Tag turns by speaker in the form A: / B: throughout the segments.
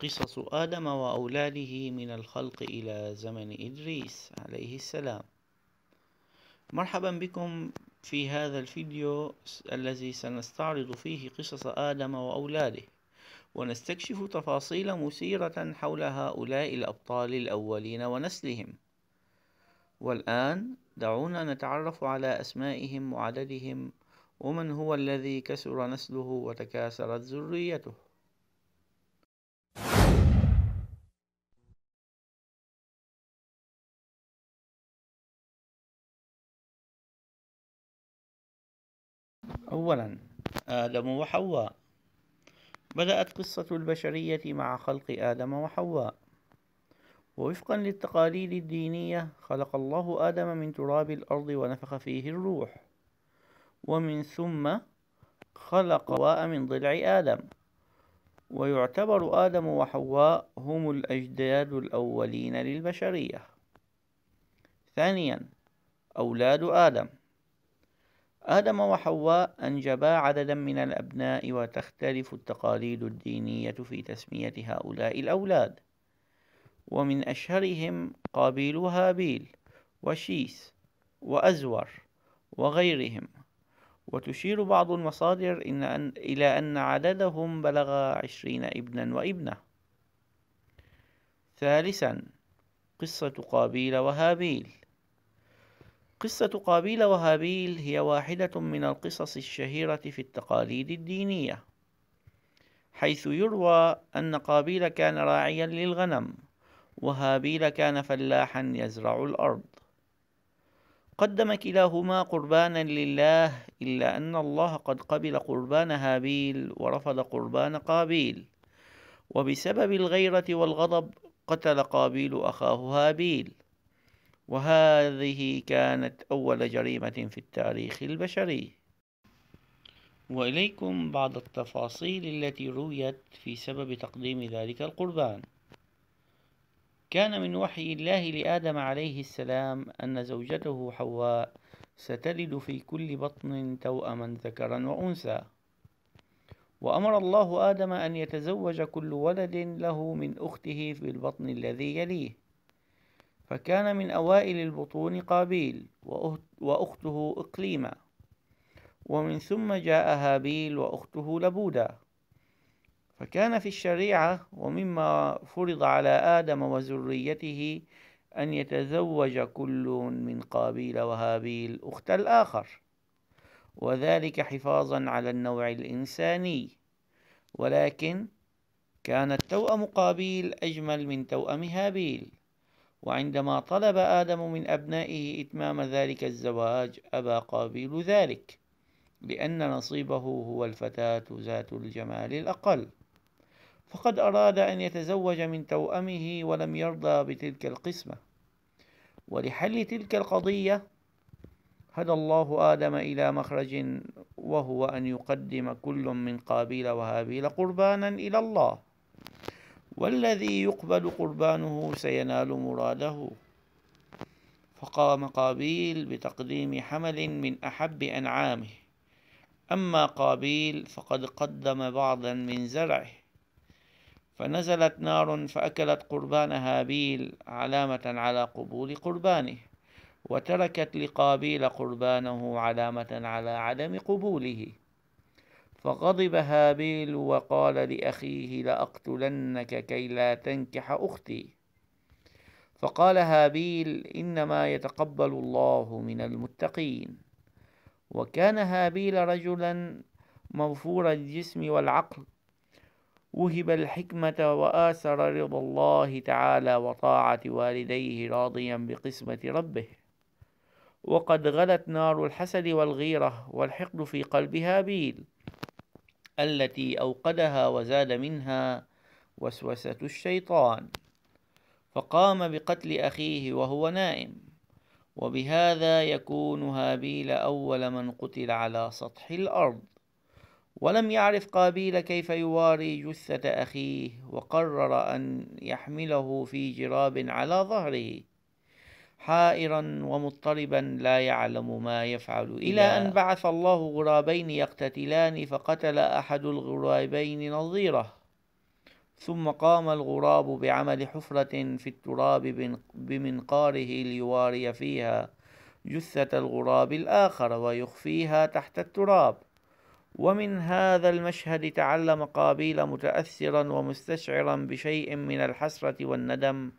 A: قصص آدم وأولاده من الخلق إلى زمن إدريس عليه السلام مرحبا بكم في هذا الفيديو الذي سنستعرض فيه قصص آدم وأولاده ونستكشف تفاصيل مثيرة حول هؤلاء الأبطال الأولين ونسلهم والآن دعونا نتعرف على أسمائهم وعددهم ومن هو الذي كسر نسله وتكاثرت ذريته أولا آدم وحواء بدأت قصة البشرية مع خلق آدم وحواء ووفقا للتقاليد الدينية خلق الله آدم من تراب الأرض ونفخ فيه الروح ومن ثم خلق حواء من ضلع آدم ويعتبر آدم وحواء هم الأجداد الأولين للبشرية ثانيا أولاد آدم آدم وحواء أنجبا عددا من الأبناء وتختلف التقاليد الدينية في تسمية هؤلاء الأولاد ومن أشهرهم قابيل وهابيل وشيس وأزور وغيرهم وتشير بعض المصادر إن أن إلى أن عددهم بلغ عشرين ابنا وابنة ثالثا قصة قابيل وهابيل قصة قابيل وهابيل هي واحدة من القصص الشهيرة في التقاليد الدينية حيث يروى أن قابيل كان راعيا للغنم وهابيل كان فلاحا يزرع الأرض قدم كلاهما قربانا لله إلا أن الله قد قبل قربان هابيل ورفض قربان قابيل وبسبب الغيرة والغضب قتل قابيل أخاه هابيل وهذه كانت أول جريمة في التاريخ البشري وإليكم بعض التفاصيل التي رويت في سبب تقديم ذلك القربان كان من وحي الله لآدم عليه السلام أن زوجته حواء ستلد في كل بطن توأما ذكرا وأنثى وأمر الله آدم أن يتزوج كل ولد له من أخته في البطن الذي يليه فكان من أوائل البطون قابيل وأخته إقليمة ومن ثم جاء هابيل وأخته لبودا فكان في الشريعة ومما فرض على آدم وذريته أن يتزوج كل من قابيل وهابيل أخت الآخر وذلك حفاظا على النوع الإنساني ولكن كان التوأم قابيل أجمل من توأم هابيل وعندما طلب آدم من أبنائه إتمام ذلك الزواج أبى قابيل ذلك لأن نصيبه هو الفتاة ذات الجمال الأقل فقد أراد أن يتزوج من توأمه ولم يرضى بتلك القسمة ولحل تلك القضية هدى الله آدم إلى مخرج وهو أن يقدم كل من قابيل وهابيل قربانا إلى الله والذي يقبل قربانه سينال مراده فقام قابيل بتقديم حمل من أحب أنعامه أما قابيل فقد قدم بعضا من زرعه فنزلت نار فأكلت قربان هابيل علامة على قبول قربانه وتركت لقابيل قربانه علامة على عدم قبوله فغضب هابيل وقال لأخيه لأقتلنك كي لا تنكح أختي فقال هابيل إنما يتقبل الله من المتقين وكان هابيل رجلا موفور الجسم والعقل وهب الحكمة وآثر رضا الله تعالى وطاعة والديه راضيا بقسمة ربه وقد غلت نار الحسد والغيرة والحقد في قلب هابيل التي أوقدها وزاد منها وسوسة الشيطان فقام بقتل أخيه وهو نائم وبهذا يكون هابيل أول من قتل على سطح الأرض ولم يعرف قابيل كيف يواري جثة أخيه وقرر أن يحمله في جراب على ظهره حائرا ومضطربا لا يعلم ما يفعل إلى أن بعث الله غرابين يقتتلان فقتل أحد الغرابين نظيره ثم قام الغراب بعمل حفرة في التراب بمنقاره ليواري فيها جثة الغراب الآخر ويخفيها تحت التراب ومن هذا المشهد تعلم قابيل متأثرا ومستشعرا بشيء من الحسرة والندم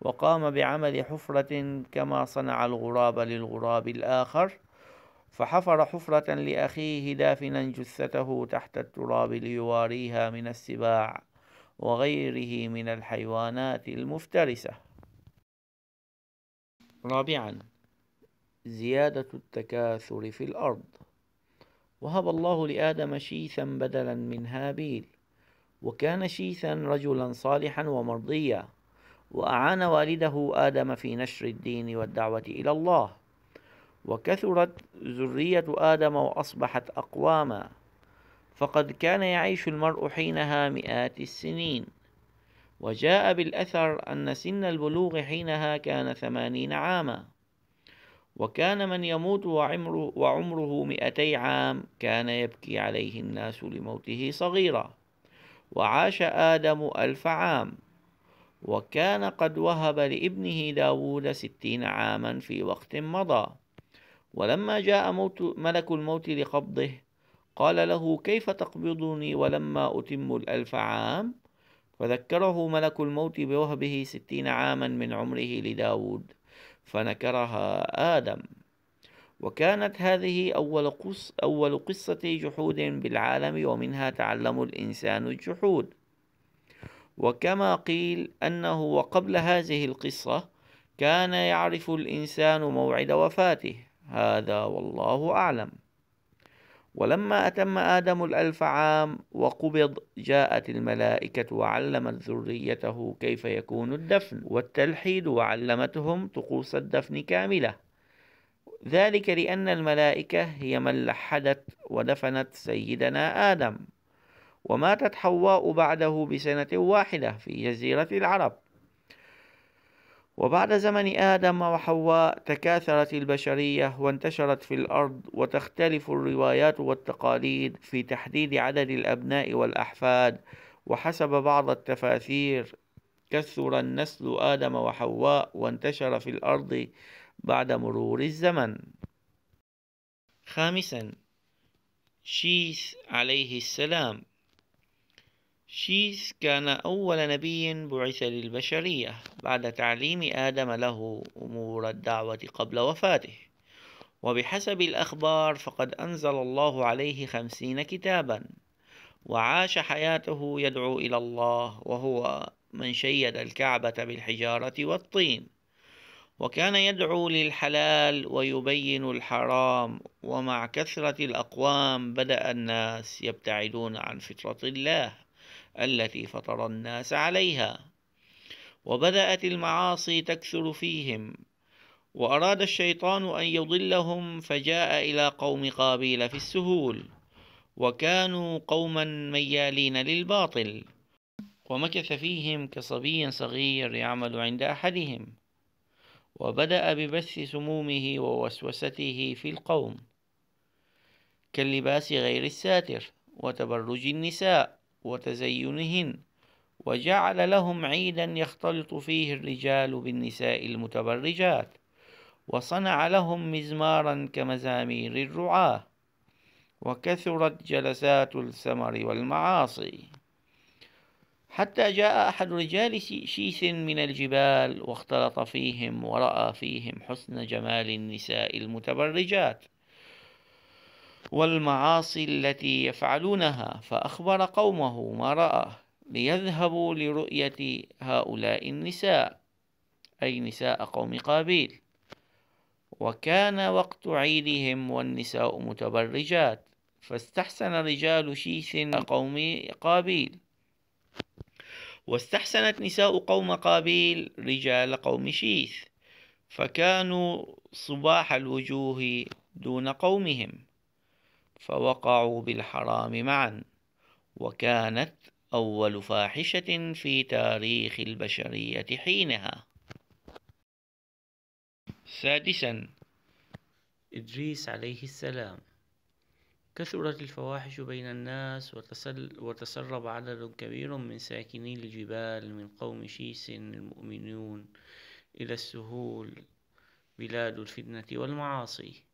A: وقام بعمل حفرة كما صنع الغراب للغراب الآخر فحفر حفرة لأخيه دافنا جثته تحت التراب ليواريها من السباع وغيره من الحيوانات المفترسة رابعا زيادة التكاثر في الأرض وهب الله لآدم شيثا بدلا من هابيل وكان شيثا رجلا صالحا ومرضيا وأعان والده آدم في نشر الدين والدعوة إلى الله وكثرت ذرية آدم وأصبحت أقواما فقد كان يعيش المرء حينها مئات السنين وجاء بالأثر أن سن البلوغ حينها كان ثمانين عاما وكان من يموت وعمره, وعمره مئتي عام كان يبكي عليه الناس لموته صغيرا وعاش آدم ألف عام وكان قد وهب لابنه داود ستين عاما في وقت مضى ولما جاء موت ملك الموت لقبضه قال له كيف تقبضني ولما أتم الألف عام فذكره ملك الموت بوهبه ستين عاما من عمره لداود فنكرها آدم وكانت هذه أول, قص أول قصة جحود بالعالم ومنها تعلم الإنسان الجحود وكما قيل أنه وقبل هذه القصة كان يعرف الإنسان موعد وفاته هذا والله أعلم ولما أتم آدم الألف عام وقبض جاءت الملائكة وعلمت ذريته كيف يكون الدفن والتلحيد وعلمتهم طقوس الدفن كاملة ذلك لأن الملائكة هي من لحدت ودفنت سيدنا آدم وماتت حواء بعده بسنة واحدة في جزيرة العرب وبعد زمن آدم وحواء تكاثرت البشرية وانتشرت في الأرض وتختلف الروايات والتقاليد في تحديد عدد الأبناء والأحفاد وحسب بعض التفاسير كثر النسل آدم وحواء وانتشر في الأرض بعد مرور الزمن خامسا شيث عليه السلام شيث كان أول نبي بعث للبشرية بعد تعليم آدم له أمور الدعوة قبل وفاته وبحسب الأخبار فقد أنزل الله عليه خمسين كتابا وعاش حياته يدعو إلى الله وهو من شيد الكعبة بالحجارة والطين وكان يدعو للحلال ويبين الحرام ومع كثرة الأقوام بدأ الناس يبتعدون عن فطرة الله التي فطر الناس عليها وبدأت المعاصي تكثر فيهم وأراد الشيطان أن يضلهم فجاء إلى قوم قابيل في السهول وكانوا قوما ميالين للباطل ومكث فيهم كصبي صغير يعمل عند أحدهم وبدأ ببث سمومه ووسوسته في القوم كاللباس غير الساتر وتبرج النساء وتزينهن وجعل لهم عيدا يختلط فيه الرجال بالنساء المتبرجات وصنع لهم مزمارا كمزامير الرعاه وكثرت جلسات السمر والمعاصي حتى جاء أحد رجال شيث من الجبال واختلط فيهم ورأى فيهم حسن جمال النساء المتبرجات والمعاصي التي يفعلونها فأخبر قومه ما رآه ليذهبوا لرؤية هؤلاء النساء أي نساء قوم قابيل وكان وقت عيدهم والنساء متبرجات فاستحسن رجال شيث قوم قابيل واستحسنت نساء قوم قابيل رجال قوم شيث فكانوا صباح الوجوه دون قومهم فوقعوا بالحرام معا وكانت أول فاحشة في تاريخ البشرية حينها سادسا إدريس عليه السلام كثرت الفواحش بين الناس وتسل وتسرب عدد كبير من ساكني الجبال من قوم شيس المؤمنون إلى السهول بلاد الفتنة والمعاصي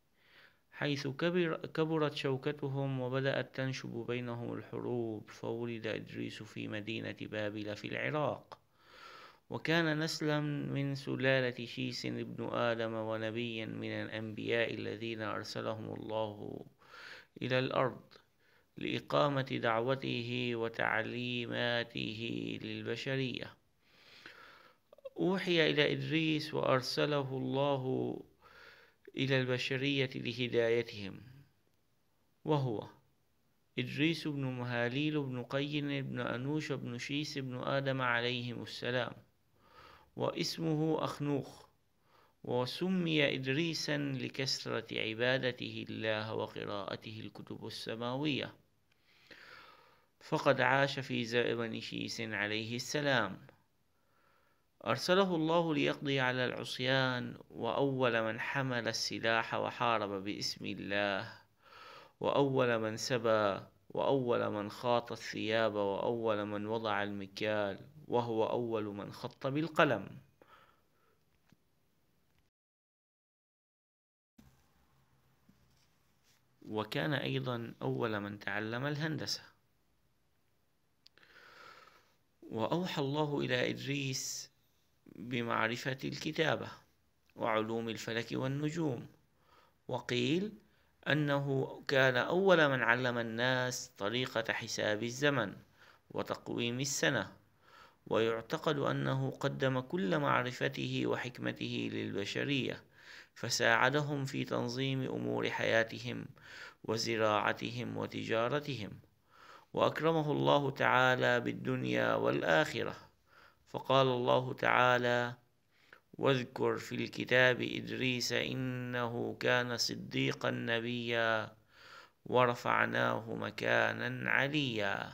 A: حيث كبر كبرت شوكتهم وبدأت تنشب بينهم الحروب فولد إدريس في مدينة بابل في العراق وكان نسلا من سلالة شيس ابن آدم ونبيا من الأنبياء الذين أرسلهم الله إلى الأرض لإقامة دعوته وتعليماته للبشرية أوحي إلى إدريس وأرسله الله إلى البشرية لهدايتهم وهو إدريس بن مهاليل بن قين بن أنوش بن شيس بن آدم عليهم السلام واسمه أخنوخ وسمي إدريسا لكثرة عبادته الله وقراءته الكتب السماوية فقد عاش في زمن شيس عليه السلام أرسله الله ليقضي على العصيان وأول من حمل السلاح وحارب باسم الله وأول من سبى وأول من خاط الثياب وأول من وضع المكيال وهو أول من خط بالقلم وكان أيضا أول من تعلم الهندسة وأوحى الله إلى إدريس بمعرفة الكتابة وعلوم الفلك والنجوم وقيل أنه كان أول من علم الناس طريقة حساب الزمن وتقويم السنة ويعتقد أنه قدم كل معرفته وحكمته للبشرية فساعدهم في تنظيم أمور حياتهم وزراعتهم وتجارتهم وأكرمه الله تعالى بالدنيا والآخرة فقال الله تعالى واذكر في الكتاب إدريس إنه كان صديقا نبيا ورفعناه مكانا عليا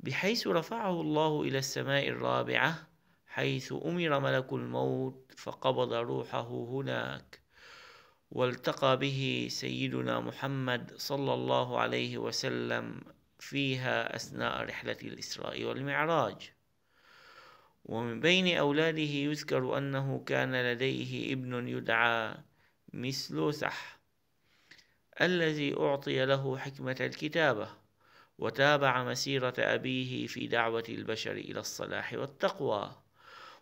A: بحيث رفعه الله إلى السماء الرابعة حيث أمر ملك الموت فقبض روحه هناك والتقى به سيدنا محمد صلى الله عليه وسلم فيها أثناء رحلة الإسراء والمعراج ومن بين أولاده يذكر أنه كان لديه ابن يدعى مسلوسح الذي أعطي له حكمة الكتابة وتابع مسيرة أبيه في دعوة البشر إلى الصلاح والتقوى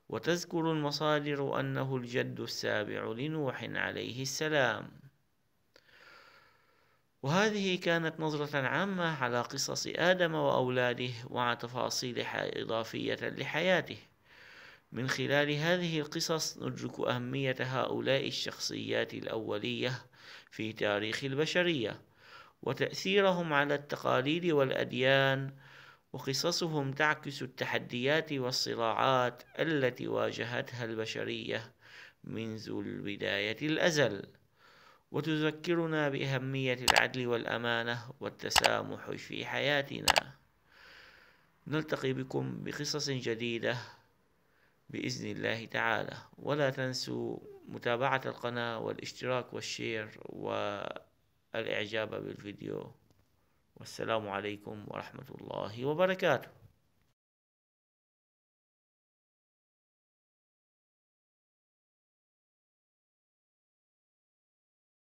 A: وتذكر المصادر أنه الجد السابع لنوح عليه السلام وهذه كانت نظرة عامة على قصص آدم وأولاده مع تفاصيل إضافية لحياته من خلال هذه القصص ندرك أهمية هؤلاء الشخصيات الأولية في تاريخ البشرية وتأثيرهم على التقاليد والأديان وقصصهم تعكس التحديات والصراعات التي واجهتها البشرية منذ البداية الأزل وتذكرنا بأهمية العدل والأمانة والتسامح في حياتنا نلتقي بكم بقصص جديدة بإذن الله تعالى ولا تنسوا متابعة القناة والاشتراك والشير والإعجاب بالفيديو والسلام عليكم ورحمة الله وبركاته